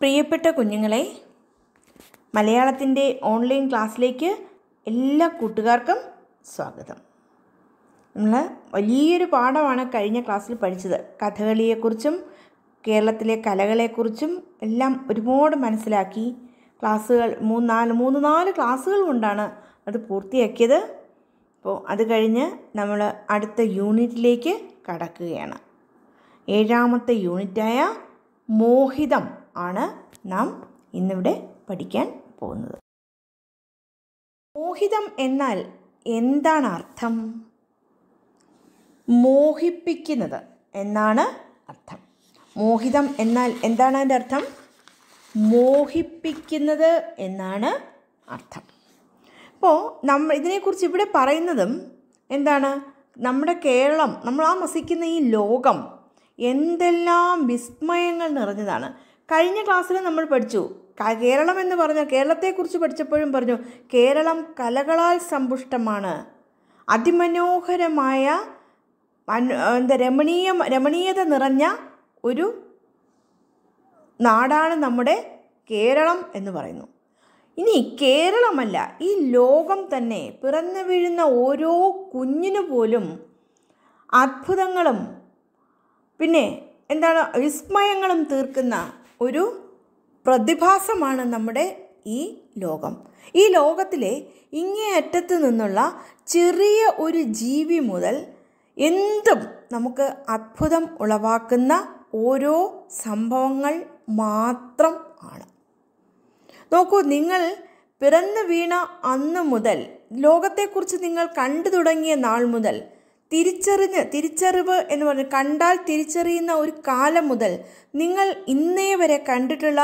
പ്രിയപ്പെട്ട കുഞ്ഞുങ്ങളെ മലയാളത്തിൻ്റെ ഓൺലൈൻ ക്ലാസ്സിലേക്ക് എല്ലാ കൂട്ടുകാർക്കും സ്വാഗതം നമ്മൾ വലിയൊരു പാഠമാണ് കഴിഞ്ഞ ക്ലാസ്സിൽ പഠിച്ചത് കഥകളിയെക്കുറിച്ചും കേരളത്തിലെ കലകളെക്കുറിച്ചും എല്ലാം ഒരുപാട് മനസ്സിലാക്കി ക്ലാസ്സുകൾ മൂന്ന് നാല് മൂന്ന് നാല് ക്ലാസ്സുകൾ കൊണ്ടാണ് അത് പൂർത്തിയാക്കിയത് അപ്പോൾ അത് കഴിഞ്ഞ് നമ്മൾ അടുത്ത യൂണിറ്റിലേക്ക് കടക്കുകയാണ് ഏഴാമത്തെ യൂണിറ്റായ മോഹിതം ആണ് നാം ഇന്നിവിടെ പഠിക്കാൻ പോകുന്നത് മോഹിതം എന്നാൽ എന്താണ് അർത്ഥം മോഹിപ്പിക്കുന്നത് എന്നാണ് അർത്ഥം മോഹിതം എന്നാൽ എന്താണ് അതിൻ്റെ അർത്ഥം മോഹിപ്പിക്കുന്നത് എന്നാണ് അർത്ഥം അപ്പോൾ നമ്മൾ ഇതിനെക്കുറിച്ച് ഇവിടെ പറയുന്നതും എന്താണ് നമ്മുടെ കേരളം നമ്മൾ ആ വസിക്കുന്ന ഈ ലോകം എന്തെല്ലാം വിസ്മയങ്ങൾ നിറഞ്ഞതാണ് കഴിഞ്ഞ ക്ലാസ്സിൽ നമ്മൾ പഠിച്ചു കേരളം എന്ന് പറഞ്ഞ കേരളത്തെക്കുറിച്ച് പഠിച്ചപ്പോഴും പറഞ്ഞു കേരളം കലകളാൽ സമ്പുഷ്ടമാണ് അതിമനോഹരമായ എന്താ രമണീയ രമണീയത നിറഞ്ഞ ഒരു നാടാണ് നമ്മുടെ കേരളം എന്ന് പറയുന്നു ഇനി കേരളമല്ല ഈ ലോകം തന്നെ പിറന്നു വീഴുന്ന ഓരോ കുഞ്ഞിനു പോലും അത്ഭുതങ്ങളും പിന്നെ എന്താണ് വിസ്മയങ്ങളും തീർക്കുന്ന ഒരു പ്രതിഭാസമാണ് നമ്മുടെ ഈ ലോകം ഈ ലോകത്തിലെ ഇങ്ങേയറ്റത്ത് നിന്നുള്ള ചെറിയ ഒരു ജീവി മുതൽ എന്തും നമുക്ക് അത്ഭുതം ഉളവാക്കുന്ന ഓരോ സംഭവങ്ങൾ മാത്രം ആണ് നോക്കൂ നിങ്ങൾ പിറന്നു വീണ അന്ന് മുതൽ ലോകത്തെക്കുറിച്ച് നിങ്ങൾ കണ്ടു തുടങ്ങിയ നാൾ മുതൽ തിരിച്ചറിഞ്ഞ് തിരിച്ചറിവ് എന്ന് പറഞ്ഞ് കണ്ടാൽ തിരിച്ചറിയുന്ന ഒരു കാലം മുതൽ നിങ്ങൾ ഇന്നേ വരെ കണ്ടിട്ടുള്ള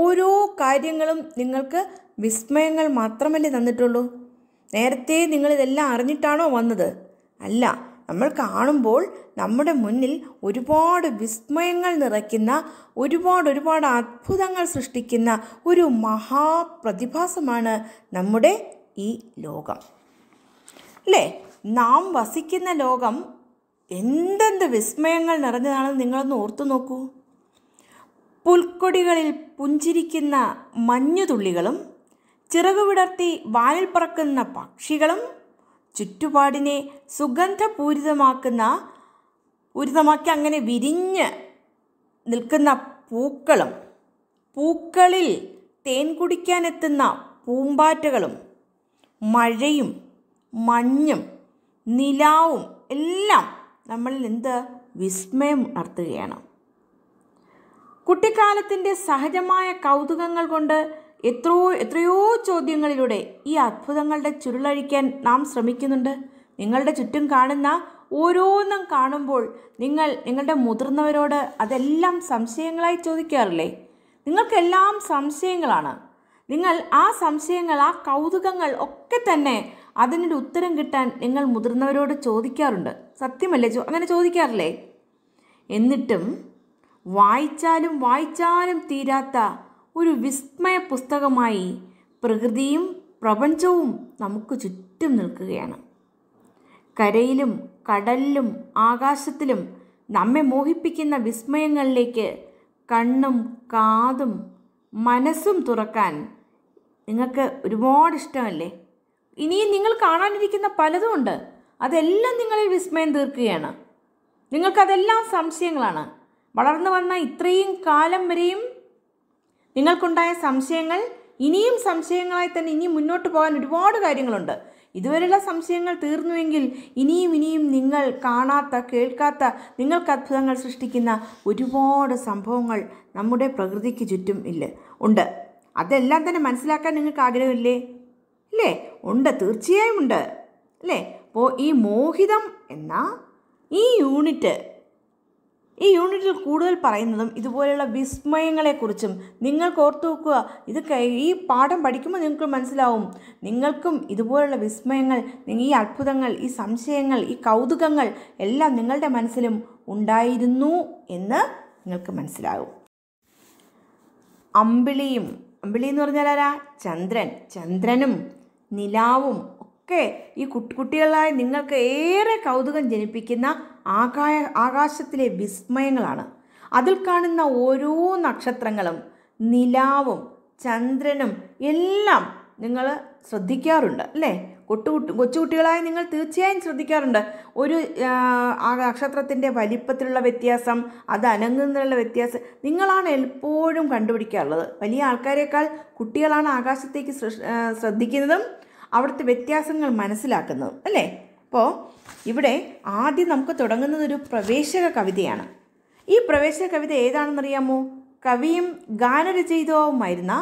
ഓരോ കാര്യങ്ങളും നിങ്ങൾക്ക് വിസ്മയങ്ങൾ മാത്രമല്ലേ തന്നിട്ടുള്ളൂ നേരത്തെ നിങ്ങളിതെല്ലാം അറിഞ്ഞിട്ടാണോ വന്നത് അല്ല നമ്മൾ കാണുമ്പോൾ നമ്മുടെ മുന്നിൽ ഒരുപാട് വിസ്മയങ്ങൾ നിറയ്ക്കുന്ന ഒരുപാട് ഒരുപാട് അത്ഭുതങ്ങൾ സൃഷ്ടിക്കുന്ന ഒരു മഹാപ്രതിഭാസമാണ് നമ്മുടെ ഈ ലോകം അല്ലേ നാം വസിക്കുന്ന ലോകം എന്തെന്ത് വിസ്മയങ്ങൾ നിറഞ്ഞതാണെന്ന് നിങ്ങളൊന്ന് ഓർത്തു നോക്കൂ പുൽക്കൊടികളിൽ പുഞ്ചിരിക്കുന്ന മഞ്ഞുതുള്ളികളും ചിറകുവിടർത്തി വായിൽ പറക്കുന്ന പക്ഷികളും ചുറ്റുപാടിനെ സുഗന്ധപൂരിതമാക്കുന്ന പൂരിതമാക്കി അങ്ങനെ വിരിഞ്ഞ് നിൽക്കുന്ന പൂക്കളും പൂക്കളിൽ തേൻ കുടിക്കാനെത്തുന്ന പൂമ്പാറ്റകളും മഴയും മഞ്ഞും നിലാവും എല്ലാം നമ്മളിൽ എന്ത് വിസ്മയം ഉണർത്തുകയാണ് കുട്ടിക്കാലത്തിൻ്റെ സഹജമായ കൗതുകങ്ങൾ കൊണ്ട് എത്രയോ എത്രയോ ചോദ്യങ്ങളിലൂടെ ഈ അത്ഭുതങ്ങളുടെ ചുരുളഴിക്കാൻ നാം ശ്രമിക്കുന്നുണ്ട് നിങ്ങളുടെ ചുറ്റും കാണുന്ന ഓരോന്നും കാണുമ്പോൾ നിങ്ങൾ നിങ്ങളുടെ മുതിർന്നവരോട് അതെല്ലാം സംശയങ്ങളായി ചോദിക്കാറില്ലേ നിങ്ങൾക്കെല്ലാം സംശയങ്ങളാണ് നിങ്ങൾ ആ സംശയങ്ങൾ ആ കൗതുകങ്ങൾ ഒക്കെ തന്നെ അതിനൊരു ഉത്തരം കിട്ടാൻ നിങ്ങൾ മുതിർന്നവരോട് ചോദിക്കാറുണ്ട് സത്യമല്ലേ അങ്ങനെ ചോദിക്കാറില്ലേ എന്നിട്ടും വായിച്ചാലും വായിച്ചാലും തീരാത്ത ഒരു വിസ്മയ പുസ്തകമായി പ്രകൃതിയും പ്രപഞ്ചവും നമുക്ക് ചുറ്റും നിൽക്കുകയാണ് കരയിലും കടലിലും ആകാശത്തിലും നമ്മെ മോഹിപ്പിക്കുന്ന വിസ്മയങ്ങളിലേക്ക് കണ്ണും കാതും മനസ്സും തുറക്കാൻ നിങ്ങൾക്ക് ഒരുപാട് ഇഷ്ടമല്ലേ ഇനിയും നിങ്ങൾ കാണാനിരിക്കുന്ന പലതുമുണ്ട് അതെല്ലാം നിങ്ങളിൽ വിസ്മയം തീർക്കുകയാണ് നിങ്ങൾക്കതെല്ലാം സംശയങ്ങളാണ് വളർന്നു വന്ന ഇത്രയും കാലം വരെയും നിങ്ങൾക്കുണ്ടായ സംശയങ്ങൾ ഇനിയും സംശയങ്ങളായി തന്നെ ഇനിയും മുന്നോട്ട് പോകാൻ ഒരുപാട് കാര്യങ്ങളുണ്ട് ഇതുവരെയുള്ള സംശയങ്ങൾ തീർന്നുവെങ്കിൽ ഇനിയും ഇനിയും നിങ്ങൾ കാണാത്ത കേൾക്കാത്ത നിങ്ങൾക്ക് അത്ഭുതങ്ങൾ സൃഷ്ടിക്കുന്ന ഒരുപാട് സംഭവങ്ങൾ നമ്മുടെ പ്രകൃതിക്ക് ചുറ്റും ഇല്ല ഉണ്ട് അതെല്ലാം തന്നെ മനസ്സിലാക്കാൻ നിങ്ങൾക്ക് ആഗ്രഹമില്ലേ അല്ലേ ഉണ്ട് തീർച്ചയായും ഉണ്ട് അല്ലേ അപ്പോൾ ഈ മോഹിതം എന്ന ഈ യൂണിറ്റ് ഈ യൂണിറ്റിൽ കൂടുതൽ പറയുന്നതും ഇതുപോലെയുള്ള വിസ്മയങ്ങളെക്കുറിച്ചും നിങ്ങൾക്ക് ഓർത്തു വെക്കുക ഇത് ഈ പാഠം പഠിക്കുമ്പോൾ നിങ്ങൾക്ക് മനസ്സിലാവും നിങ്ങൾക്കും ഇതുപോലെയുള്ള വിസ്മയങ്ങൾ ഈ അത്ഭുതങ്ങൾ ഈ സംശയങ്ങൾ ഈ കൗതുകങ്ങൾ എല്ലാം നിങ്ങളുടെ മനസ്സിലും ഉണ്ടായിരുന്നു എന്ന് നിങ്ങൾക്ക് മനസ്സിലാകും അമ്പിളിയും അമ്പിളി എന്ന് പറഞ്ഞാൽ ആരാ ചന്ദ്രൻ ചന്ദ്രനും നിലാവും ഒക്കെ ഈ കുട്ടികളായ നിങ്ങൾക്ക് ഏറെ കൗതുകം ജനിപ്പിക്കുന്ന ആകായ ആകാശത്തിലെ വിസ്മയങ്ങളാണ് അതിൽ കാണുന്ന ഓരോ നക്ഷത്രങ്ങളും നിലാവും ചന്ദ്രനും എല്ലാം നിങ്ങൾ ശ്രദ്ധിക്കാറുണ്ട് അല്ലേ കൊട്ടു കൊച്ചുകുട്ടികളായ നിങ്ങൾ തീർച്ചയായും ശ്രദ്ധിക്കാറുണ്ട് ഒരു ആ നക്ഷത്രത്തിൻ്റെ വലിപ്പത്തിലുള്ള വ്യത്യാസം അത് അനങ്ങുന്നതിനുള്ള വ്യത്യാസം നിങ്ങളാണ് എപ്പോഴും കണ്ടുപിടിക്കാറുള്ളത് വലിയ ആൾക്കാരെക്കാൾ കുട്ടികളാണ് ആകാശത്തേക്ക് ശ്രദ്ധിക്കുന്നതും അവിടുത്തെ വ്യത്യാസങ്ങൾ മനസ്സിലാക്കുന്നതും അല്ലേ അപ്പോൾ ഇവിടെ ആദ്യം നമുക്ക് തുടങ്ങുന്നത് ഒരു പ്രവേശക കവിതയാണ് ഈ പ്രവേശക കവിത ഏതാണെന്നറിയാമോ കവിയും ഗാനരചയിതാവുമായിരുന്ന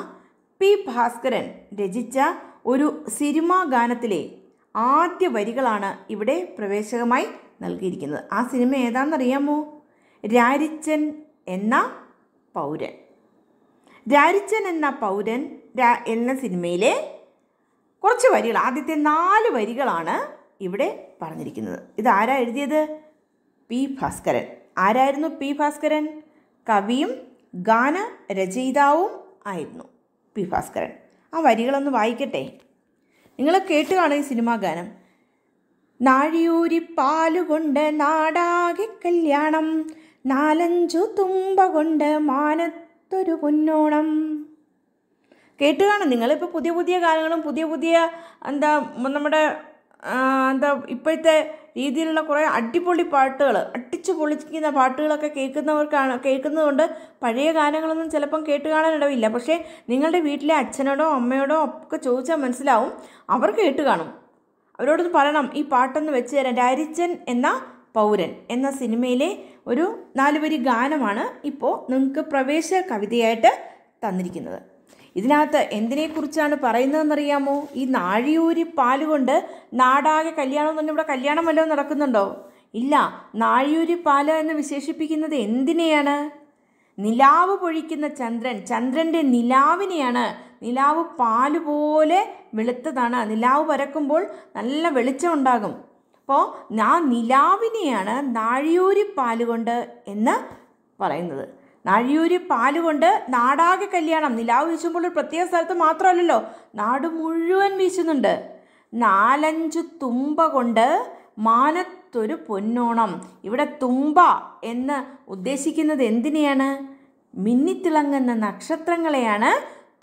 പി ഭാസ്കരൻ രചിച്ച ഒരു സിനിമാ ഗാനത്തിലെ ആദ്യ വരികളാണ് ഇവിടെ പ്രവേശകമായി നൽകിയിരിക്കുന്നത് ആ സിനിമ ഏതാണെന്നറിയാമോ രാരിച്ചൻ എന്ന പൗരൻ രാരിച്ചൻ എന്ന പൗരൻ എന്ന സിനിമയിലെ കുറച്ച് വരികൾ ആദ്യത്തെ നാല് വരികളാണ് ഇവിടെ പറഞ്ഞിരിക്കുന്നത് ഇത് ആരാ എഴുതിയത് പി ഭാസ്കരൻ ആരായിരുന്നു പി ഭാസ്കരൻ കവിയും ഗാന രചയിതാവും ആയിരുന്നു പി ഭാസ്കരൻ ആ വരികളൊന്ന് വായിക്കട്ടെ നിങ്ങൾ കേട്ട് കാണും ഈ സിനിമാ ഗാനം നാഴിയൂരി പാലുകൊണ്ട് നാടാകെ കല്യാണം നാലഞ്ചു തുമ്പ കൊണ്ട് മാനത്തൊരു പൊന്നോണം കേട്ട് കാണും നിങ്ങളിപ്പോൾ പുതിയ പുതിയ ഗാനങ്ങളും പുതിയ പുതിയ എന്താ നമ്മുടെ എന്താ ഇപ്പോഴത്തെ രീതിയിലുള്ള കുറേ അടിപൊളി പാട്ടുകൾ അടിച്ചു പൊളിക്കുന്ന പാട്ടുകളൊക്കെ കേൾക്കുന്നവർക്കാണ് കേൾക്കുന്നതുകൊണ്ട് പഴയ ഗാനങ്ങളൊന്നും ചിലപ്പം കേട്ട് കാണാനിടവില്ല പക്ഷേ നിങ്ങളുടെ വീട്ടിലെ അച്ഛനോടോ അമ്മയോടോ ഒക്കെ ചോദിച്ചാൽ മനസ്സിലാവും അവർ കേട്ട് കാണും അവരോടൊന്ന് പറയണം ഈ പാട്ടൊന്ന് വെച്ച് തരാം രാരിച്ചൻ എന്ന പൗരൻ എന്ന സിനിമയിലെ ഒരു നാലുവരി ഗാനമാണ് ഇപ്പോൾ നിങ്ങൾക്ക് പ്രവേശ കവിതയായിട്ട് തന്നിരിക്കുന്നത് ഇതിനകത്ത് എന്തിനെക്കുറിച്ചാണ് പറയുന്നതെന്നറിയാമോ ഈ നാഴിയൂരി പാലുകൊണ്ട് നാടാകെ കല്യാണം തന്നെ ഇവിടെ കല്യാണം വല്ലതും നടക്കുന്നുണ്ടോ ഇല്ല നാഴിയൂരി പാല് എന്ന് വിശേഷിപ്പിക്കുന്നത് എന്തിനെയാണ് നിലാവ് പൊഴിക്കുന്ന ചന്ദ്രൻ ചന്ദ്രൻ്റെ നിലാവിനെയാണ് നിലാവ് പാല് പോലെ വെളുത്തതാണ് നിലാവ് പരക്കുമ്പോൾ നല്ല വെളിച്ചം ഉണ്ടാകും അപ്പോൾ ആ നിലാവിനെയാണ് നാഴിയൂരി പാലുകൊണ്ട് എന്ന് പറയുന്നത് നാഴിയൂരി പാലുകൊണ്ട് നാടാകെ കല്യാണം നിലാവ് വീശുമ്പോൾ ഒരു പ്രത്യേക സ്ഥലത്ത് മാത്രമല്ലല്ലോ നാട് മുഴുവൻ വീശുന്നുണ്ട് നാലഞ്ച് തുമ്പ കൊണ്ട് മാനത്തൊരു പൊന്നോണം ഇവിടെ തുമ്പ എന്ന് ഉദ്ദേശിക്കുന്നത് എന്തിനെയാണ് മിന്നിത്തിളങ്ങുന്ന നക്ഷത്രങ്ങളെയാണ്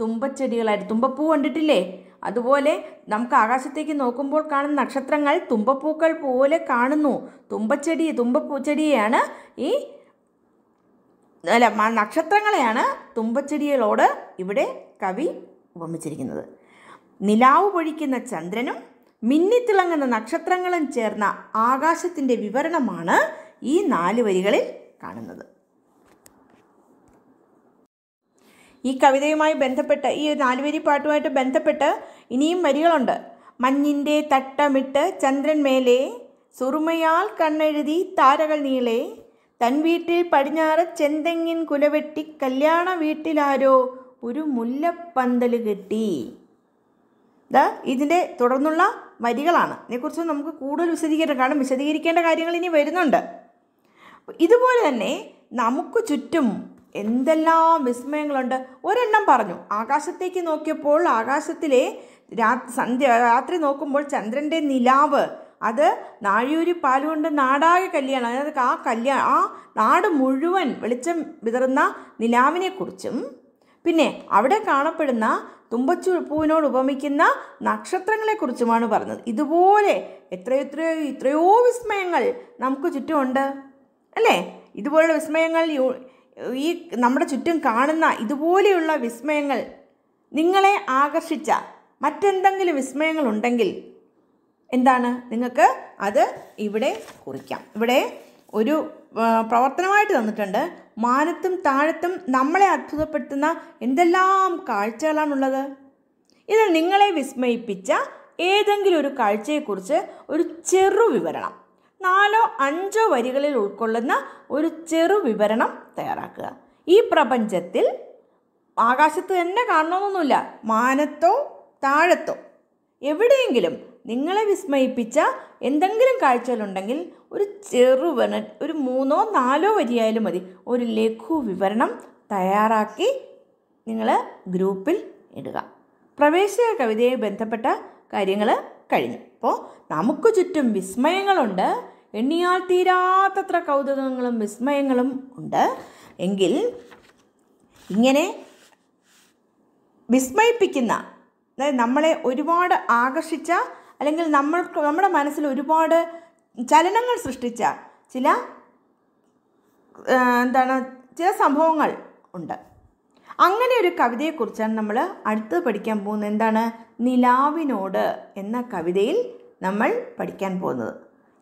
തുമ്പച്ചെടികളായിട്ട് തുമ്പപ്പൂ കണ്ടിട്ടില്ലേ അതുപോലെ നമുക്ക് ആകാശത്തേക്ക് നോക്കുമ്പോൾ കാണുന്ന നക്ഷത്രങ്ങൾ തുമ്പപ്പൂക്കൾ പോലെ കാണുന്നു തുമ്പച്ചെടി തുമ്പപ്പൂ ചെടിയാണ് ഈ അല്ല നക്ഷത്രങ്ങളെയാണ് തുമ്പച്ചെടികളോട് ഇവിടെ കവി ഉപമിച്ചിരിക്കുന്നത് നിലാവ് പൊഴിക്കുന്ന ചന്ദ്രനും മിന്നിത്തിളങ്ങുന്ന നക്ഷത്രങ്ങളും ചേർന്ന ആകാശത്തിൻ്റെ വിവരണമാണ് ഈ നാല് വരികളിൽ കാണുന്നത് ഈ കവിതയുമായി ബന്ധപ്പെട്ട് ഈ വരി പാട്ടുമായിട്ട് ബന്ധപ്പെട്ട് ഇനിയും വരികളുണ്ട് മഞ്ഞിൻ്റെ തട്ടമിട്ട് ചന്ദ്രൻ മേലെ സുറുമയാൽ കണ്ണെഴുതി താരകൾ നീളെ തൻ വീട്ടിൽ പടിഞ്ഞാറ് ചെന്തെങ്ങിൻ കുലവെട്ടി കല്യാണ വീട്ടിലാരോ ഒരു മുല്ലപ്പന്തൽ കെട്ടി ഇത് ഇതിൻ്റെ തുടർന്നുള്ള വരികളാണ് ഇതിനെക്കുറിച്ച് നമുക്ക് കൂടുതൽ വിശദീകരണം കാരണം വിശദീകരിക്കേണ്ട കാര്യങ്ങൾ ഇനി വരുന്നുണ്ട് ഇതുപോലെ തന്നെ നമുക്ക് ചുറ്റും എന്തെല്ലാം വിസ്മയങ്ങളുണ്ട് ഒരെണ്ണം പറഞ്ഞു ആകാശത്തേക്ക് നോക്കിയപ്പോൾ ആകാശത്തിലെ രാ സന്ധ്യ രാത്രി നോക്കുമ്പോൾ ചന്ദ്രൻ്റെ നിലാവ് അത് നാഴിയൂരി പാലുകൊണ്ട് നാടാകെ കല്യാണം അതായത് ആ കല്യാണം ആ നാട് മുഴുവൻ വെളിച്ചം വിതറുന്ന നിലാവിനെക്കുറിച്ചും പിന്നെ അവിടെ കാണപ്പെടുന്ന തുമ്പച്ചുപ്പൂവിനോട് ഉപമിക്കുന്ന നക്ഷത്രങ്ങളെക്കുറിച്ചുമാണ് പറഞ്ഞത് ഇതുപോലെ എത്രയെത്രയോ എത്രയോ വിസ്മയങ്ങൾ നമുക്ക് ചുറ്റുമുണ്ട് അല്ലേ ഇതുപോലുള്ള വിസ്മയങ്ങൾ ഈ നമ്മുടെ ചുറ്റും കാണുന്ന ഇതുപോലെയുള്ള വിസ്മയങ്ങൾ നിങ്ങളെ ആകർഷിച്ച മറ്റെന്തെങ്കിലും വിസ്മയങ്ങളുണ്ടെങ്കിൽ എന്താണ് നിങ്ങൾക്ക് അത് ഇവിടെ കുറിക്കാം ഇവിടെ ഒരു പ്രവർത്തനമായിട്ട് തന്നിട്ടുണ്ട് മാനത്തും താഴത്തും നമ്മളെ അത്ഭുതപ്പെടുത്തുന്ന എന്തെല്ലാം കാഴ്ചകളാണുള്ളത് ഇത് നിങ്ങളെ വിസ്മയിപ്പിച്ച ഏതെങ്കിലും ഒരു കാഴ്ചയെക്കുറിച്ച് ഒരു ചെറു വിവരണം നാലോ അഞ്ചോ വരികളിൽ ഉൾക്കൊള്ളുന്ന ഒരു ചെറു വിവരണം തയ്യാറാക്കുക ഈ പ്രപഞ്ചത്തിൽ ആകാശത്ത് തന്നെ കാണണമെന്നൊന്നുമില്ല മാനത്തോ താഴത്തോ എവിടെയെങ്കിലും നിങ്ങളെ വിസ്മയിപ്പിച്ച എന്തെങ്കിലും കാഴ്ചകളുണ്ടെങ്കിൽ ഒരു ചെറുവണ ഒരു മൂന്നോ നാലോ വരിയായാലും മതി ഒരു ലഘു വിവരണം തയ്യാറാക്കി നിങ്ങൾ ഗ്രൂപ്പിൽ ഇടുക പ്രവേശക കവിതയെ ബന്ധപ്പെട്ട കാര്യങ്ങൾ കഴിഞ്ഞു അപ്പോൾ നമുക്ക് ചുറ്റും വിസ്മയങ്ങളുണ്ട് എണ്ണിയാൽ തീരാത്തത്ര കൗതുകങ്ങളും വിസ്മയങ്ങളും ഉണ്ട് എങ്കിൽ ഇങ്ങനെ വിസ്മയിപ്പിക്കുന്ന അതായത് നമ്മളെ ഒരുപാട് ആകർഷിച്ച അല്ലെങ്കിൽ നമ്മൾ നമ്മുടെ മനസ്സിൽ ഒരുപാട് ചലനങ്ങൾ സൃഷ്ടിച്ച ചില എന്താണ് ചില സംഭവങ്ങൾ ഉണ്ട് അങ്ങനെ ഒരു കവിതയെക്കുറിച്ചാണ് നമ്മൾ അടുത്ത് പഠിക്കാൻ പോകുന്നത് എന്താണ് നിലാവിനോട് എന്ന കവിതയിൽ നമ്മൾ പഠിക്കാൻ പോകുന്നത്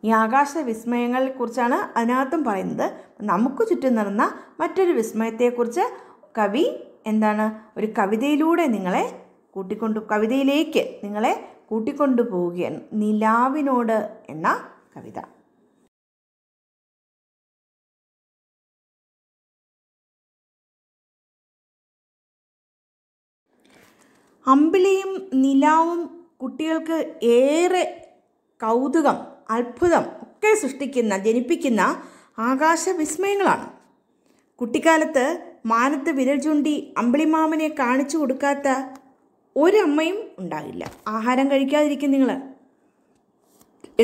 ഈ ആകാശ വിസ്മയങ്ങളെക്കുറിച്ചാണ് അതിനകത്തും പറയുന്നത് നമുക്ക് ചുറ്റും നടന്ന മറ്റൊരു വിസ്മയത്തെക്കുറിച്ച് കവി എന്താണ് ഒരു കവിതയിലൂടെ നിങ്ങളെ കൂട്ടിക്കൊണ്ടു കവിതയിലേക്ക് നിങ്ങളെ കൂട്ടിക്കൊണ്ടു നിലാവിനോട് എന്ന കവിത അമ്പിളിയും നിലാവും കുട്ടികൾക്ക് ഏറെ കൗതുകം അത്ഭുതം ഒക്കെ സൃഷ്ടിക്കുന്ന ജനിപ്പിക്കുന്ന ആകാശവിസ്മയങ്ങളാണ് കുട്ടിക്കാലത്ത് മാനത്ത് വിരൽ ചൂണ്ടി അമ്പിളിമാമനെ കാണിച്ചു കൊടുക്കാത്ത ഒരമ്മയും ഉണ്ടാകില്ല ആഹാരം കഴിക്കാതിരിക്കും നിങ്ങൾ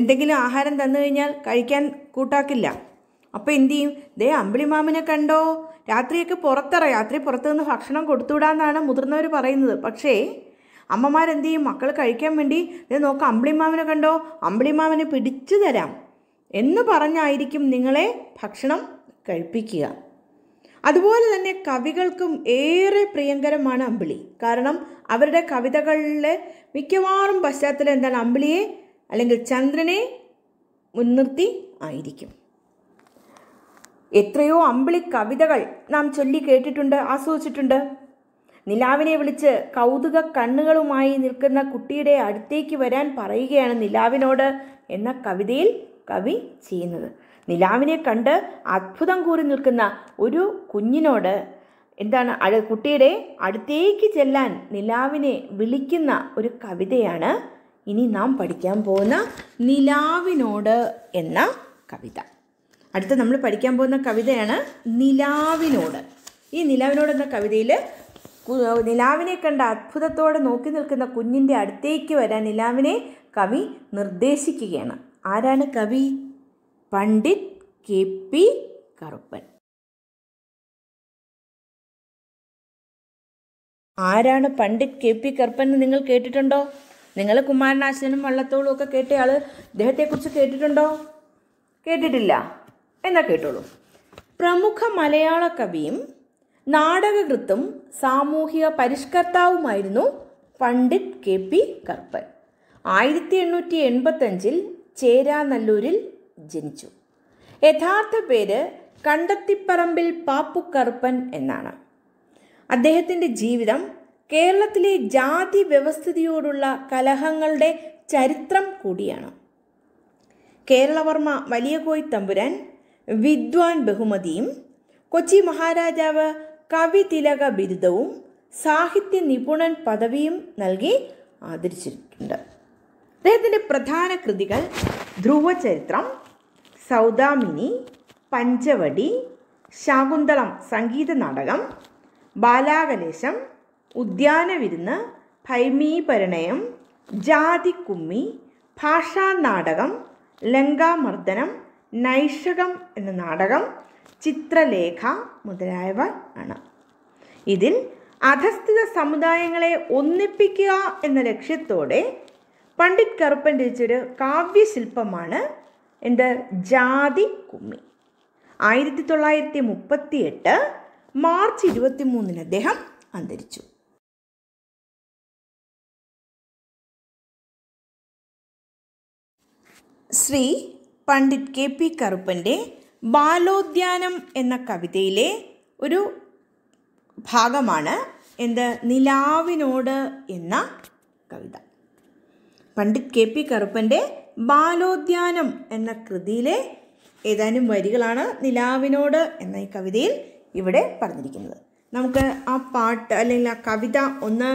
എന്തെങ്കിലും ആഹാരം തന്നു കഴിഞ്ഞാൽ കഴിക്കാൻ കൂട്ടാക്കില്ല അപ്പോൾ എന്തു ചെയ്യും ദേ അമ്പിളിമാമിനെ കണ്ടോ രാത്രിയൊക്കെ പുറത്തിറ രാത്രി പുറത്തു നിന്ന് ഭക്ഷണം കൊടുത്തുവിടാന്നാണ് മുതിർന്നവർ പറയുന്നത് പക്ഷേ അമ്മമാരെന്ത് ചെയ്യും മക്കൾ കഴിക്കാൻ വേണ്ടി ദേ നോക്കാം അമ്പിളിമാമിനെ കണ്ടോ അമ്പിളിമാമിനെ പിടിച്ചു തരാം എന്ന് പറഞ്ഞായിരിക്കും നിങ്ങളെ ഭക്ഷണം കഴിപ്പിക്കുക അതുപോലെ തന്നെ കവികൾക്കും ഏറെ പ്രിയങ്കരമാണ് അമ്പിളി കാരണം അവരുടെ കവിതകളിലെ മിക്കവാറും പശ്ചാത്തലം എന്താണ് അമ്പിളിയെ അല്ലെങ്കിൽ ചന്ദ്രനെ മുൻനിർത്തി ആയിരിക്കും എത്രയോ അമ്പിളി കവിതകൾ നാം ചൊല്ലി കേട്ടിട്ടുണ്ട് ആസ്വദിച്ചിട്ടുണ്ട് നിലാവിനെ വിളിച്ച് കൗതുക കണ്ണുകളുമായി നിൽക്കുന്ന കുട്ടിയുടെ അടുത്തേക്ക് വരാൻ പറയുകയാണ് നിലാവിനോട് എന്ന കവിതയിൽ കവി ചെയ്യുന്നത് നിലാവിനെ കണ്ട് അത്ഭുതം കൂറി നിൽക്കുന്ന ഒരു കുഞ്ഞിനോട് എന്താണ് അഴ കുട്ടിയുടെ അടുത്തേക്ക് ചെല്ലാൻ നിലാവിനെ വിളിക്കുന്ന ഒരു കവിതയാണ് ഇനി നാം പഠിക്കാൻ പോകുന്ന നിലാവിനോട് എന്ന കവിത അടുത്ത നമ്മൾ പഠിക്കാൻ പോകുന്ന കവിതയാണ് നിലാവിനോട് ഈ നിലാവിനോട് എന്ന കവിതയിൽ നിലാവിനെ കണ്ട അത്ഭുതത്തോടെ നോക്കി നിൽക്കുന്ന കുഞ്ഞിൻ്റെ അടുത്തേക്ക് വരാൻ നിലാവിനെ കവി നിർദ്ദേശിക്കുകയാണ് ആരാണ് കവി പണ്ഡിറ്റ് കെ പി കറുപ്പൻ ആരാണ് പണ്ഡിറ്റ് കെ പി കറുപ്പൻ എന്ന് നിങ്ങൾ കേട്ടിട്ടുണ്ടോ നിങ്ങൾ കുമാരനാശനും വള്ളത്തോളും ഒക്കെ കേട്ടയാൾ ഇദ്ദേഹത്തെക്കുറിച്ച് കേട്ടിട്ടുണ്ടോ കേട്ടിട്ടില്ല എന്നാൽ കേട്ടോളൂ പ്രമുഖ മലയാള കവിയും നാടകകൃത്തും സാമൂഹിക പരിഷ്കർത്താവുമായിരുന്നു പണ്ഡിറ്റ് കെ പി കറുപ്പൻ ആയിരത്തി എണ്ണൂറ്റി എൺപത്തഞ്ചിൽ ചേരാനല്ലൂരിൽ ജനിച്ചു യഥാർത്ഥ പേര് കണ്ടത്തിപ്പറമ്പിൽ പാപ്പുക്കറുപ്പൻ എന്നാണ് അദ്ദേഹത്തിൻ്റെ ജീവിതം കേരളത്തിലെ ജാതി വ്യവസ്ഥിതിയോടുള്ള കലഹങ്ങളുടെ ചരിത്രം കൂടിയാണ് കേരളവർമ്മ കോയി തമ്പുരാൻ വിദ്വാൻ ബഹുമതിയും കൊച്ചി മഹാരാജാവ് കവിതിലക ബിരുദവും സാഹിത്യ നിപുണൻ പദവിയും നൽകി ആദരിച്ചിട്ടുണ്ട് അദ്ദേഹത്തിൻ്റെ പ്രധാന കൃതികൾ ധ്രുവചരിത്രം സൗദാമിനി പഞ്ചവടി ശാകുന്തളം സംഗീത നാടകം ബാലാകലേശം ഉദ്യാനവിരുന്ന് ഭൈമീപരിണയം ജാതിക്കുമ്മി ഭാഷാ നാടകം ലങ്കാമർദ്ദനം നൈഷകം എന്ന നാടകം ചിത്രലേഖ മുതലായവ ആണ് ഇതിൽ അധസ്ഥിത സമുദായങ്ങളെ ഒന്നിപ്പിക്കുക എന്ന ലക്ഷ്യത്തോടെ പണ്ഡിറ്റ് കറുപ്പൻ രചിച്ചൊരു കാവ്യശില്പമാണ് എന്ത് ജാതി കുമ്മി ആയിരത്തി തൊള്ളായിരത്തി മുപ്പത്തി എട്ട് മാർച്ച് ഇരുപത്തി മൂന്നിന് അദ്ദേഹം അന്തരിച്ചു ശ്രീ പണ്ഡിറ്റ് കെ പി കറുപ്പൻ്റെ ബാലോദ്യാനം എന്ന കവിതയിലെ ഒരു ഭാഗമാണ് എന്ത് നിലാവിനോട് എന്ന കവിത പണ്ഡിറ്റ് കെ പി കറുപ്പൻ്റെ ബാലോദ്യാനം എന്ന കൃതിയിലെ ഏതാനും വരികളാണ് നിലാവിനോട് എന്ന ഈ കവിതയിൽ ഇവിടെ പറഞ്ഞിരിക്കുന്നത് നമുക്ക് ആ പാട്ട് അല്ലെങ്കിൽ ആ കവിത ഒന്ന്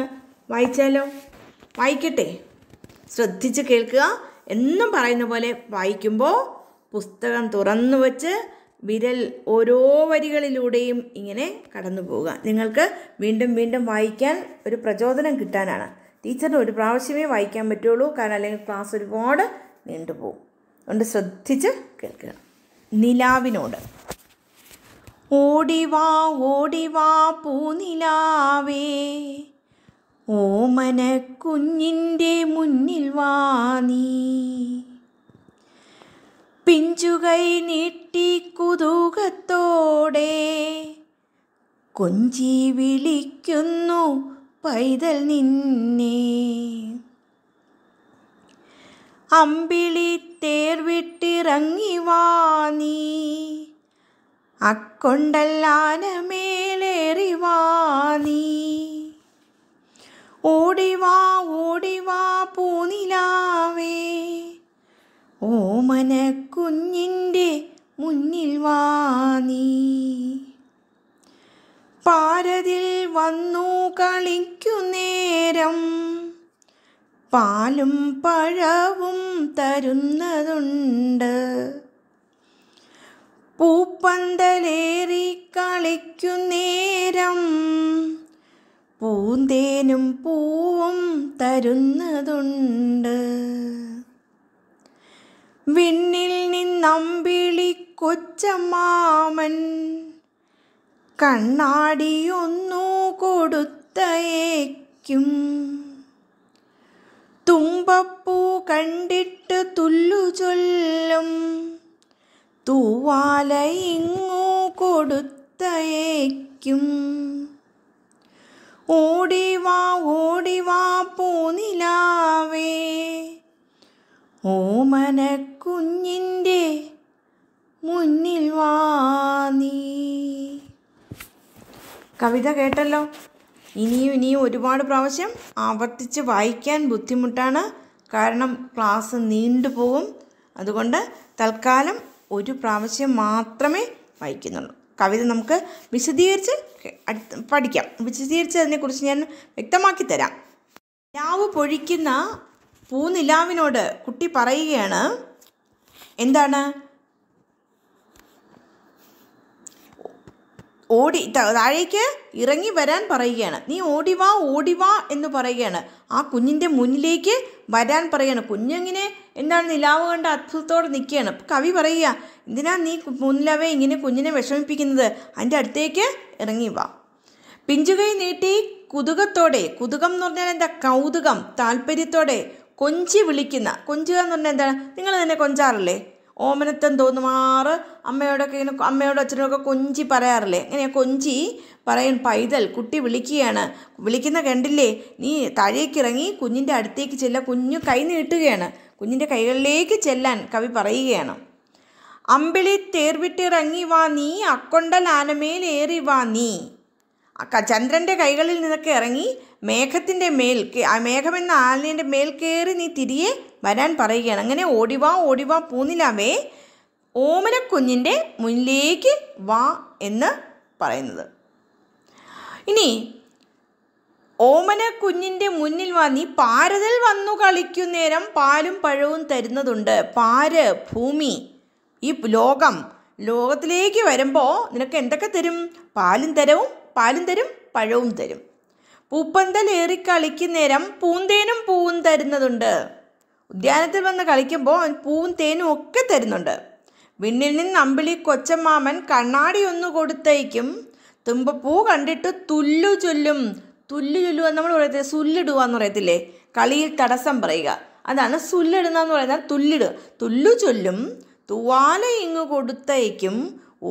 വായിച്ചാലോ വായിക്കട്ടെ ശ്രദ്ധിച്ച് കേൾക്കുക എന്നും പറയുന്ന പോലെ വായിക്കുമ്പോൾ പുസ്തകം തുറന്നു വച്ച് വിരൽ ഓരോ വരികളിലൂടെയും ഇങ്ങനെ കടന്നു പോവുക നിങ്ങൾക്ക് വീണ്ടും വീണ്ടും വായിക്കാൻ ഒരു പ്രചോദനം കിട്ടാനാണ് ടീച്ചറിന് ഒരു പ്രാവശ്യമേ വായിക്കാൻ പറ്റുള്ളൂ കാരണം അല്ലെങ്കിൽ ക്ലാസ് ഒരുപാട് നീണ്ടുപോകും അതുകൊണ്ട് ശ്രദ്ധിച്ച് കേൾക്കുക നിലാവിനോട് ഓടിവാ ഓടിവാ പൂനിലാവേ ഓമന കുഞ്ഞിൻ്റെ മുന്നിൽ വാ നീ പിഞ്ചുകൈ നീട്ടി കുതൂകത്തോടെ കൊഞ്ചി വിളിക്കുന്നു പൈതൽ നിന്നേ അമ്പിളി തേർ വിട്ടിറങ്ങി വാനീ അക്കൊണ്ടല്ലാനമേലേറി വാനീ ഓടിവാ ഓടിവാ പൂനിലാവേ ഓമന കുഞ്ഞിൻ്റെ മുന്നിൽ വാനീ പാരതിൽ വന്നു കളിക്കുന്നേരം നേരം പാലും പഴവും തരുന്നതുണ്ട് പൂപ്പന്തലേറി കളിക്കുന്നേരം പൂന്തേനും പൂവും തരുന്നതുണ്ട് വിണ്ണിൽ നിന്നമ്പിളി കൊച്ചമാമൻ കണ്ണാടിയൊന്നു കൊടുത്തയേക്കും തുമ്പപ്പൂ കണ്ടിട്ട് തുല്ലു ചൊല്ലും തൂവാല ഇങ്ങോ കൊടുത്തയേക്കും ഓടിവാ ഓടിവാ പൂനിലാവേ ഓമന കുഞ്ഞിൻ്റെ മുന്നിൽ വാ നീ കവിത കേട്ടല്ലോ ഇനിയും ഇനിയും ഒരുപാട് പ്രാവശ്യം ആവർത്തിച്ച് വായിക്കാൻ ബുദ്ധിമുട്ടാണ് കാരണം ക്ലാസ് നീണ്ടുപോകും അതുകൊണ്ട് തൽക്കാലം ഒരു പ്രാവശ്യം മാത്രമേ വായിക്കുന്നുള്ളൂ കവിത നമുക്ക് വിശദീകരിച്ച് പഠിക്കാം വിശദീകരിച്ച് അതിനെക്കുറിച്ച് ഞാൻ വ്യക്തമാക്കി തരാം രാവ് പൊഴിക്കുന്ന പൂനിലാവിനോട് കുട്ടി പറയുകയാണ് എന്താണ് ഓടി താഴേക്ക് ഇറങ്ങി വരാൻ പറയുകയാണ് നീ ഓടിവാ ഓടിവാ എന്ന് പറയുകയാണ് ആ കുഞ്ഞിൻ്റെ മുന്നിലേക്ക് വരാൻ പറയുകയാണ് കുഞ്ഞിങ്ങനെ എന്താണ് നിലാവ് കണ്ട് അത്ഭുതത്തോടെ നിൽക്കുകയാണ് കവി പറയുക എന്തിനാ നീ മുന്നിലാവേ ഇങ്ങനെ കുഞ്ഞിനെ വിഷമിപ്പിക്കുന്നത് അതിൻ്റെ അടുത്തേക്ക് ഇറങ്ങി വാ പിഞ്ചുകൈ നീട്ടി കുതുകത്തോടെ കുതുകം എന്ന് പറഞ്ഞാൽ എന്താ കൗതുകം താല്പര്യത്തോടെ കൊഞ്ചി വിളിക്കുന്ന കൊഞ്ചുക എന്ന് പറഞ്ഞാൽ എന്താണ് നിങ്ങൾ തന്നെ കൊഞ്ചാറില്ലേ ഓമനത്തം തോന്നുമാറ് അമ്മയോടൊക്കെ ഇങ്ങനെ അമ്മയോടും അച്ഛനോടൊക്കെ കൊഞ്ചി പറയാറില്ലേ ഇങ്ങനെ കൊഞ്ചി പറയും പൈതൽ കുട്ടി വിളിക്കുകയാണ് വിളിക്കുന്ന കണ്ടില്ലേ നീ താഴേക്കിറങ്ങി കുഞ്ഞിൻ്റെ അടുത്തേക്ക് ചെല്ല കുഞ്ഞു കൈ നീട്ടുകയാണ് കുഞ്ഞിൻ്റെ കൈകളിലേക്ക് ചെല്ലാൻ കവി പറയുകയാണ് അമ്പിളി തേർവിട്ടിറങ്ങി വാ നീ അക്കൊണ്ടൽ ആനമേലേറി വാ നീ ചന്ദ്രൻ്റെ കൈകളിൽ നിന്നൊക്കെ ഇറങ്ങി മേഘത്തിൻ്റെ മേൽ മേഘമെന്ന ആലിൻ്റെ മേൽ കയറി നീ തിരികെ വരാൻ പറയുകയാണ് അങ്ങനെ ഓടിവാ ഓടിവാ പൂന്നിലാവേ ഓമനക്കുഞ്ഞിൻ്റെ മുന്നിലേക്ക് വാ എന്ന് പറയുന്നത് ഇനി ഓമന കുഞ്ഞിൻ്റെ മുന്നിൽ വാ നീ പാരതിൽ വന്നു കളിക്കുന്നേരം പാലും പഴവും തരുന്നതുണ്ട് പാര് ഭൂമി ഈ ലോകം ലോകത്തിലേക്ക് വരുമ്പോൾ നിനക്ക് എന്തൊക്കെ തരും പാലും തരവും പാലും തരും പഴവും തരും പൂപ്പന്തലേറി കളിക്കുന്നേരം പൂന്തേനും പൂവും തരുന്നതുണ്ട് ഉദ്യാനത്തിൽ വന്ന് കളിക്കുമ്പോൾ അവൻ പൂവും തേനും ഒക്കെ തരുന്നുണ്ട് വിണ്ണിൽ നിന്ന് അമ്പിളി കൊച്ചമ്മാമൻ കണ്ണാടി ഒന്ന് കൊടുത്തയക്കും തുമ്പപ്പൂ കണ്ടിട്ട് തുല്ലു ചൊല്ലും തുല്ലു ചൊല്ലുക നമ്മൾ പറയത്തില്ല സുല്ലിടുക എന്ന് പറയത്തില്ലേ കളിയിൽ തടസ്സം പറയുക അതാണ് സുല്ലിടുന്ന എന്ന് പറയുന്നത് തുല്ലിടുക തുല്ലു ചൊല്ലും തൂവാല ഇങ്ങ് കൊടുത്തയക്കും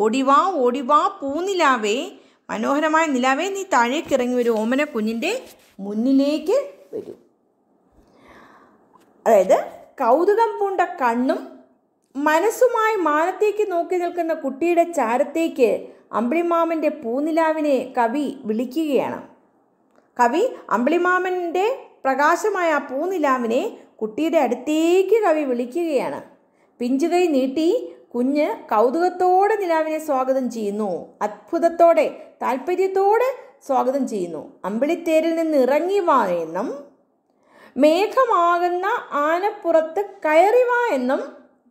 ഓടിവാ ഓടിവാ പൂനിലാവേ മനോഹരമായ നിലാവേ നീ താഴേക്ക് ഇറങ്ങി ഒരു ഓമന കുഞ്ഞിൻ്റെ മുന്നിലേക്ക് വരൂ അതായത് കൗതുകം പൂണ്ട കണ്ണും മനസ്സുമായി മാനത്തേക്ക് നോക്കി നിൽക്കുന്ന കുട്ടിയുടെ ചാരത്തേക്ക് അമ്പിളിമാമൻ്റെ പൂനിലാവിനെ കവി വിളിക്കുകയാണ് കവി അമ്പിളിമാമൻ്റെ പ്രകാശമായ ആ പൂനിലാവിനെ കുട്ടിയുടെ അടുത്തേക്ക് കവി വിളിക്കുകയാണ് പിഞ്ചുകൈ നീട്ടി കുഞ്ഞ് കൗതുകത്തോടെ നിലാവിനെ സ്വാഗതം ചെയ്യുന്നു അത്ഭുതത്തോടെ താല്പര്യത്തോടെ സ്വാഗതം ചെയ്യുന്നു അമ്പിളിത്തേരിൽ നിന്ന് ഇറങ്ങി വാ എന്നും മേഘമാകുന്ന ആനപ്പുറത്ത് കയറി വാ എന്നും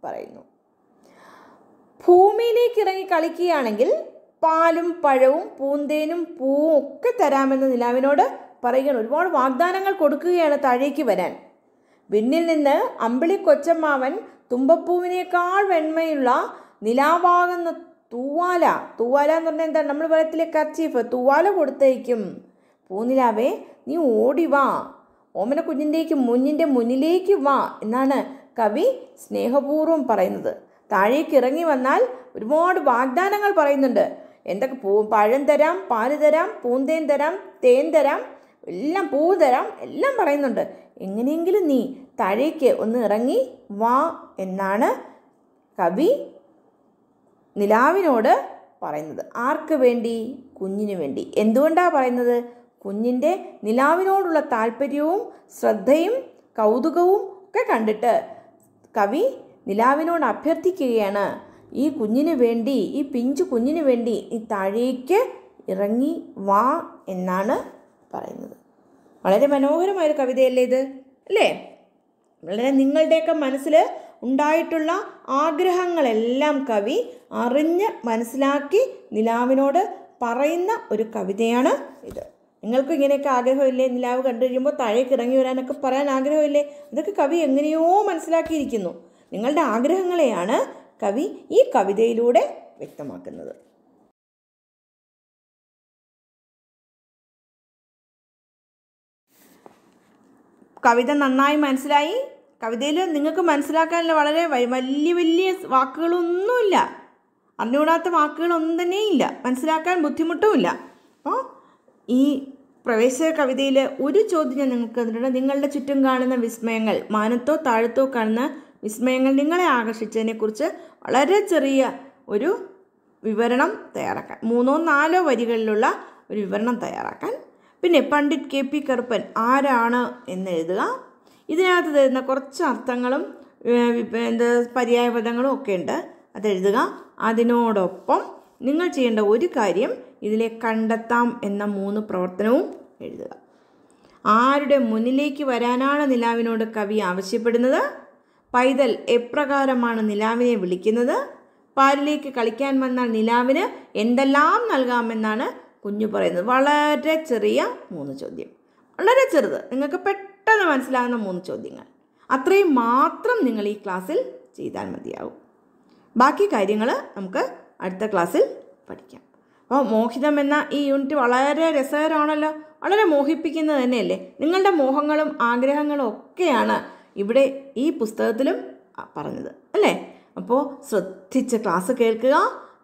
പറയുന്നു ഭൂമിയിലേക്ക് ഇറങ്ങി കളിക്കുകയാണെങ്കിൽ പാലും പഴവും പൂന്തേനും പൂവും ഒക്കെ തരാമെന്ന് നിലാവിനോട് പറയുകയാണ് ഒരുപാട് വാഗ്ദാനങ്ങൾ കൊടുക്കുകയാണ് താഴേക്ക് വരാൻ വിണ്ണിൽ നിന്ന് അമ്പിളി കൊച്ചമ്മാവൻ തുമ്പപ്പൂവിനേക്കാൾ വെണ്മയുള്ള നിലാവാകുന്ന തൂവാല തൂവാല എന്ന് പറഞ്ഞാൽ എന്താണ് നമ്മൾ പറയത്തിലെ കർച്ചീഫ് തൂവാല കൊടുത്തേക്കും പൂനിലാവേ നീ ഓടി വാ ഓമന കുഞ്ഞിൻ്റേക്ക് മുന്നിൻ്റെ മുന്നിലേക്ക് വാ എന്നാണ് കവി സ്നേഹപൂർവ്വം പറയുന്നത് താഴേക്ക് ഇറങ്ങി വന്നാൽ ഒരുപാട് വാഗ്ദാനങ്ങൾ പറയുന്നുണ്ട് എന്തൊക്കെ പൂ പഴം തരാം പാല് തരാം പൂന്തേൻ തരാം തേൻ തരാം എല്ലാം പൂ തരാം എല്ലാം പറയുന്നുണ്ട് എങ്ങനെയെങ്കിലും നീ താഴേക്ക് ഒന്ന് ഇറങ്ങി വാ എന്നാണ് കവി നിലാവിനോട് പറയുന്നത് ആർക്ക് വേണ്ടി കുഞ്ഞിനു വേണ്ടി എന്തുകൊണ്ടാണ് പറയുന്നത് കുഞ്ഞിൻ്റെ നിലാവിനോടുള്ള താല്പര്യവും ശ്രദ്ധയും കൗതുകവും ഒക്കെ കണ്ടിട്ട് കവി നിലാവിനോട് അഭ്യർത്ഥിക്കുകയാണ് ഈ കുഞ്ഞിന് വേണ്ടി ഈ പിഞ്ചു കുഞ്ഞിന് വേണ്ടി ഈ താഴേക്ക് ഇറങ്ങി വാ എന്നാണ് പറയുന്നത് വളരെ മനോഹരമായൊരു കവിതയല്ലേ ഇത് അല്ലേ വളരെ നിങ്ങളുടെയൊക്കെ മനസ്സിൽ ഉണ്ടായിട്ടുള്ള ആഗ്രഹങ്ങളെല്ലാം കവി അറിഞ്ഞ് മനസ്സിലാക്കി നിലാവിനോട് പറയുന്ന ഒരു കവിതയാണ് ഇത് നിങ്ങൾക്ക് ഇങ്ങനെയൊക്കെ ആഗ്രഹമില്ലേ നിലാവ് കണ്ടു കഴിയുമ്പോൾ താഴേക്ക് ഇറങ്ങി വരാനൊക്കെ പറയാൻ ആഗ്രഹമില്ലേ അതൊക്കെ കവി എങ്ങനെയോ മനസ്സിലാക്കിയിരിക്കുന്നു നിങ്ങളുടെ ആഗ്രഹങ്ങളെയാണ് കവി ഈ കവിതയിലൂടെ വ്യക്തമാക്കുന്നത് കവിത നന്നായി മനസ്സിലായി കവിതയിൽ നിങ്ങൾക്ക് മനസ്സിലാക്കാനുള്ള വളരെ വലിയ വലിയ വാക്കുകളൊന്നുമില്ല അറിഞ്ഞുകൂടാത്ത വാക്കുകളൊന്നും തന്നെ ഇല്ല മനസ്സിലാക്കാൻ ബുദ്ധിമുട്ടുമില്ല അപ്പോൾ ഈ പ്രവേശക കവിതയിൽ ഒരു ചോദ്യം ഞാൻ നിങ്ങൾക്ക് തന്നിട്ടുണ്ട് നിങ്ങളുടെ ചുറ്റും കാണുന്ന വിസ്മയങ്ങൾ മാനത്തോ താഴത്തോ കാണുന്ന വിസ്മയങ്ങൾ നിങ്ങളെ ആകർഷിച്ചതിനെക്കുറിച്ച് വളരെ ചെറിയ ഒരു വിവരണം തയ്യാറാക്കാൻ മൂന്നോ നാലോ വരികളിലുള്ള ഒരു വിവരണം തയ്യാറാക്കാൻ പിന്നെ പണ്ഡിറ്റ് കെ പി കറുപ്പൻ ആരാണ് എഴുതുക ഇതിനകത്ത് തരുന്ന കുറച്ച് അർത്ഥങ്ങളും പര്യായ പദങ്ങളും ഒക്കെ ഉണ്ട് അതെഴുതുക അതിനോടൊപ്പം നിങ്ങൾ ചെയ്യേണ്ട ഒരു കാര്യം ഇതിലെ കണ്ടെത്താം എന്ന മൂന്ന് പ്രവർത്തനവും എഴുതുക ആരുടെ മുന്നിലേക്ക് വരാനാണ് നിലാവിനോട് കവി ആവശ്യപ്പെടുന്നത് പൈതൽ എപ്രകാരമാണ് നിലാവിനെ വിളിക്കുന്നത് പാലിലേക്ക് കളിക്കാൻ വന്നാൽ നിലാവിന് എന്തെല്ലാം നൽകാമെന്നാണ് കുഞ്ഞു പറയുന്നത് വളരെ ചെറിയ മൂന്ന് ചോദ്യം വളരെ ചെറുത് നിങ്ങൾക്ക് പെട്ടെന്ന് മനസ്സിലാകുന്ന മൂന്ന് ചോദ്യങ്ങൾ അത്രയും മാത്രം നിങ്ങൾ ഈ ക്ലാസ്സിൽ ചെയ്താൽ മതിയാവും ബാക്കി കാര്യങ്ങൾ നമുക്ക് അടുത്ത ക്ലാസ്സിൽ പഠിക്കാം അപ്പോൾ മോഹിതം എന്ന ഈ യൂണിറ്റ് വളരെ രസകരമാണല്ലോ വളരെ മോഹിപ്പിക്കുന്നത് തന്നെയല്ലേ നിങ്ങളുടെ മോഹങ്ങളും ആഗ്രഹങ്ങളും ഒക്കെയാണ് ഇവിടെ ഈ പുസ്തകത്തിലും പറഞ്ഞത് അല്ലേ അപ്പോൾ ശ്രദ്ധിച്ച് ക്ലാസ് കേൾക്കുക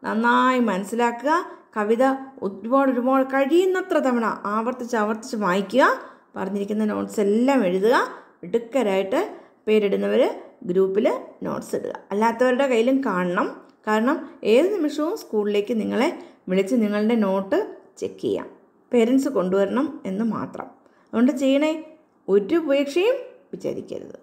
നന്നായി മനസ്സിലാക്കുക കവിത ഒരുപാട് ഒരുപാട് കഴിയുന്നത്ര തവണ ആവർത്തിച്ച് ആവർത്തിച്ച് വായിക്കുക പറഞ്ഞിരിക്കുന്ന നോട്ട്സ് എല്ലാം എഴുതുക മിടുക്കരായിട്ട് പേരിടുന്നവർ ഗ്രൂപ്പിൽ നോട്ട്സ് ഇടുക അല്ലാത്തവരുടെ കയ്യിലും കാണണം കാരണം ഏത് നിമിഷവും സ്കൂളിലേക്ക് നിങ്ങളെ വിളിച്ച് നിങ്ങളുടെ നോട്ട് ചെക്ക് ചെയ്യാം പേരൻസ് കൊണ്ടുവരണം എന്ന് മാത്രം അതുകൊണ്ട് ചെയ്യണേ ഒരു ഉപേക്ഷയും വിചാരിക്കരുത്